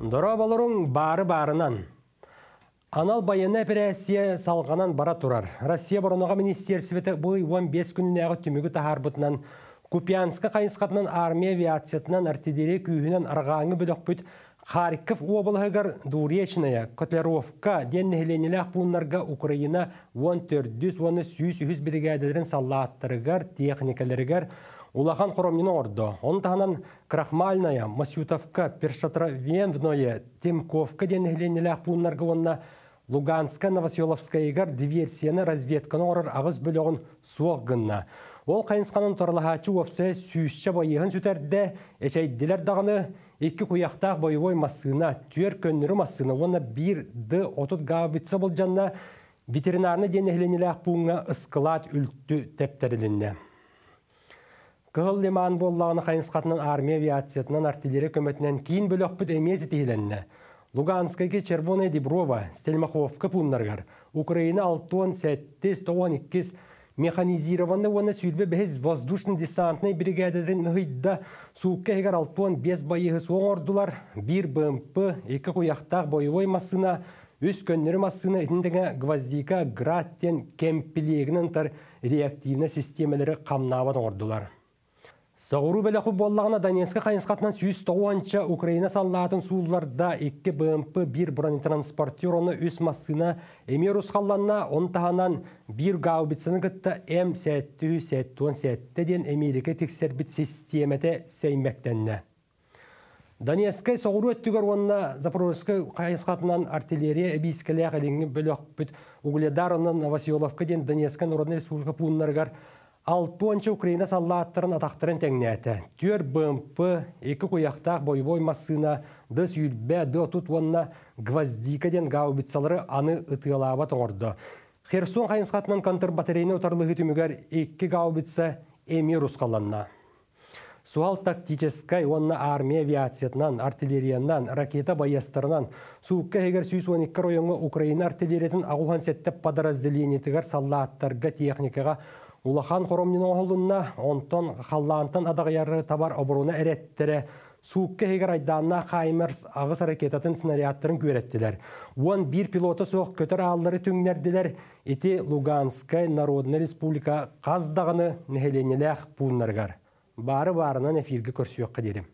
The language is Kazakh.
Дұра балырың бары барынан. Анал байыны операция салғанан бара тұрар. Россия министер сөветі бұй 15 күніне әғі түмігі тағар бұтынан. Купянска қайынсқатынан армия авиациятынан әртедері күйінен арғаңы бүдіқ Харьков дуречная котляровка котлеровка деннеленелях пуннарга Украина 14 сюс 100 бригадаларын саллааттырыгар, техникаларыгар улахан хоромнина ордо. Онтанан крахмальная, Масютовка, Першатра, Темковка Тимковка деннеленелях пуннарга онна Луганска игар диверсияны разведканы орыр ағыз бөлігін суық гынна. Ол қайынсқанын тұрлағачы өпсе сүйісші бойығын сүтерді, әшәйділер дағыны екі құяқтақ бойуой масығына, түйер көннірі масығына, оны бір ды отыт ғабитсы бұл жанна ветеринарны денеғіленілі бұңға ұсқылат үлтті тәптерілінне. Кығыл лиман боллағыны қайынсқатынан армия авиациятынан артиллерия көметінен кейін өкпіт әмезі тегіленіне. Луганскайке Червоне Деброва, Стельмахов, Капуннаргар, Украина алтон сәттес тоған иккес механизированны оны сүйлбе бәз воздушно-десантный бригададырын ұйдда суыққа алтон без байығы соң ордылар, бір БМП, екі қояқтақ бойуой масына, өз көннері масына гвоздика, граттен, кемпілегінің тар реактивна системалары қамнаван ордулар. Соғыру бәлі құп боллағына Донецкі қайынсқатынан сүйіс тоғуанча Украина саллаатын сууларда 2 БМП 1 бронетранспортер оны масына массына Эмерус қалланна тағанан 1 гаубитсіні күтті М-сәтті, сәтті, сәтті ден Америка біт системете сәймәктенні. Донецкай соғыру өттігір онына Запорожской қайынсқатынан артиллерия әбейскілі әғалеңі бөлі бұд Угледар онынан ден Донецкан Республика пуынларғар Алпуанчы Украина саллааттарын атақтырын тәңнәті. Төр БМП, екі құяқтақ бойбой массына, дөз үлбә, ды отут онна гвоздикаден гаубитсалары аны ұтығалаға тұңырды. Херсон қайынсқатынан контр батарейіне ұтарлығы түмігер екі гаубитса әме русқаланна. Суал тактическай онна армия авиациятынан, артиллериядан, ракета баястарынан, суыққа егер сүйіс 12 Украина артиллериятын ағуған сәттіп подразделениетігер саллааттарға техникаға Улахан хоромнин оғылынна, онтон халлаантан адағыяры табар обыруына эреттері суукка хегер айдаанна хаймерс агыс ракетатын снарядтарын көреттілер. Уон бир пилоты соқ көтөр аллары түңнердилер. Эти Луганская Народная Республика қаздағыны нехеленелях пуннаргар. Бары-барынан эфирге көрсүйөк кадерим.